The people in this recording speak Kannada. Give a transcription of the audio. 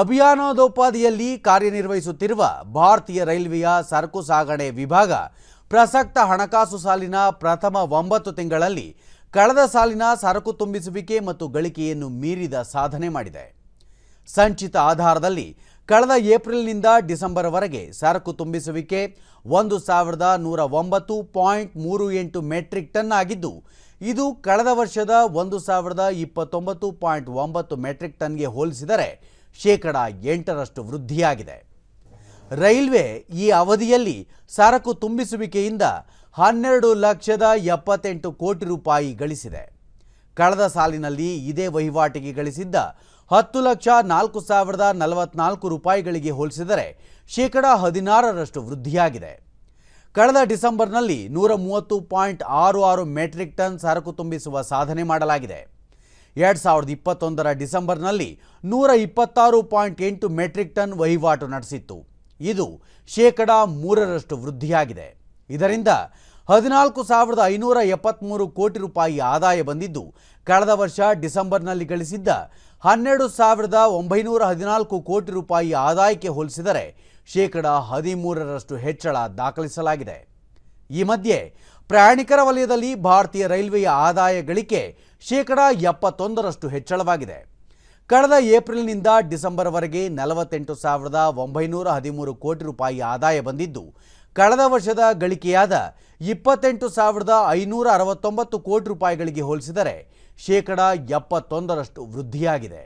ಅಭಿಯಾನದೋಪಾದಿಯಲ್ಲಿ ಕಾರ್ಯನಿರ್ವಹಿಸುತ್ತಿರುವ ಭಾರತೀಯ ರೈಲ್ವೆಯ ಸರಕು ಸಾಗಣೆ ವಿಭಾಗ ಪ್ರಸಕ್ತ ಹಣಕಾಸು ಸಾಲಿನ ಪ್ರಥಮ ಒಂಬತ್ತು ತಿಂಗಳಲ್ಲಿ ಕಳೆದ ಸಾಲಿನ ಸರಕು ತುಂಬಿಸುವಿಕೆ ಮತ್ತು ಗಳಿಕೆಯನ್ನು ಮೀರಿದ ಸಾಧನೆ ಮಾಡಿದೆ ಸಂಚಿತ ಆಧಾರದಲ್ಲಿ ಕಳೆದ ಏಪ್ರಿಲ್ನಿಂದ ಡಿಸೆಂಬರ್ವರೆಗೆ ಸರಕು ತುಂಬಿಸುವಿಕೆ ಒಂದು ಸಾವಿರದ ನೂರ ಒಂಬತ್ತು ಪಾಯಿಂಟ್ ಮೂರು ಎಂಟು ಮೆಟ್ರಿಕ್ ಟನ್ ಆಗಿದ್ದು ಇದು ಕಳೆದ ವರ್ಷದ ಒಂದು ಸಾವಿರದ ಇಪ್ಪತ್ತೊಂಬತ್ತು ಪಾಯಿಂಟ್ ಒಂಬತ್ತು ಮೆಟ್ರಿಕ್ ಟನ್ಗೆ ಹೋಲಿಸಿದರೆ ಶೇಕಡ ಎಂಟರಷ್ಟು ವೃದ್ಧಿಯಾಗಿದೆ ರೈಲ್ವೆ ಈ ಅವಧಿಯಲ್ಲಿ ಸರಕು ತುಂಬಿಸುವಿಕೆಯಿಂದ ಹನ್ನೆರಡು ಲಕ್ಷದ ಎಪ್ಪತ್ತೆಂಟು ಕೋಟಿ ರೂಪಾಯಿ ಗಳಿಸಿದೆ ಕಳೆದ ಸಾಲಿನಲ್ಲಿ ಇದೇ ವಹಿವಾಟಿಗೆ ಗಳಿಸಿದ್ದ ಹತ್ತು ಲಕ್ಷ ನಾಲ್ಕು ಸಾವಿರದ ನಲವತ್ನಾಲ್ಕು ರೂಪಾಯಿಗಳಿಗೆ ಹೋಲಿಸಿದರೆ ಶೇಕಡ ಹದಿನಾರರಷ್ಟು ವೃದ್ಧಿಯಾಗಿದೆ ಕಳೆದ ಡಿಸೆಂಬರ್ನಲ್ಲಿ ನೂರ ಮೂವತ್ತು ಪಾಯಿಂಟ್ ಆರು ಆರು ಮೆಟ್ರಿಕ್ ಟನ್ ಸರಕು ತುಂಬಿಸುವ ಸಾಧನೆ ಮಾಡಲಾಗಿದೆ ಎರಡ್ ಸಾವಿರದ ಇಪ್ಪತ್ತೊಂದರ ಡಿಸೆಂಬರ್ನಲ್ಲಿ ನೂರ ಇಪ್ಪತ್ತಾರು ಪಾಯಿಂಟ್ ಎಂಟು ಮೆಟ್ರಿಕ್ ಟನ್ ವಹಿವಾಟು ನಡೆಸಿತ್ತು ಇದು ಶೇಕಡಾ ಮೂರರಷ್ಟು ವೃದ್ಧಿಯಾಗಿದೆ ಇದರಿಂದ ಹದಿನಾಲ್ಕು ಸಾವಿರದ ಐನೂರ ಎಪ್ಪತ್ತ್ಮೂರು ಕೋಟಿ ರೂಪಾಯಿ ಆದಾಯ ಬಂದಿದ್ದು ಕಳೆದ ವರ್ಷ ಡಿಸೆಂಬರ್ನಲ್ಲಿ ಗಳಿಸಿದ್ದ ಹನ್ನೆರಡು ಸಾವಿರದ ಒಂಬೈನೂರ ಹದಿನಾಲ್ಕು ಕೋಟಿ ರೂಪಾಯಿ ಆದಾಯಕ್ಕೆ ಹೋಲಿಸಿದರೆ ಶೇಕಡಾ ಹದಿಮೂರರಷ್ಟು ಹೆಚ್ಚಳ ದಾಖಲಿಸಲಾಗಿದೆ ಈ ಮಧ್ಯೆ ಪ್ರಯಾಣಿಕರ ವಲಯದಲ್ಲಿ ಭಾರತೀಯ ರೈಲ್ವೆಯ ಆದಾಯ ಗಳಿಕೆ ಶೇಕಡ ಎಪ್ಪತ್ತೊಂದರಷ್ಟು ಹೆಚ್ಚಳವಾಗಿದೆ ಕಳೆದ ಏಪ್ರಿಲ್ನಿಂದ ಡಿಸೆಂಬರ್ವರೆಗೆ ನಲವತ್ತೆಂಟು ಸಾವಿರದ ಒಂಬೈನೂರ ಹದಿಮೂರು ಕೋಟಿ ರೂಪಾಯಿ ಆದಾಯ ಬಂದಿದ್ದು ಕಳೆದ ವರ್ಷದ ಗಳಿಕೆಯಾದ ಇಪ್ಪತ್ತೆಂಟು ಸಾವಿರದ ಐನೂರ ಅರವತ್ತೊಂಬತ್ತು ಕೋಟಿ ರೂಪಾಯಿಗಳಿಗೆ ಹೋಲಿಸಿದರೆ ಶೇಕಡ ಎಪ್ಪತ್ತೊಂದರಷ್ಟು ವೃದ್ಧಿಯಾಗಿದೆ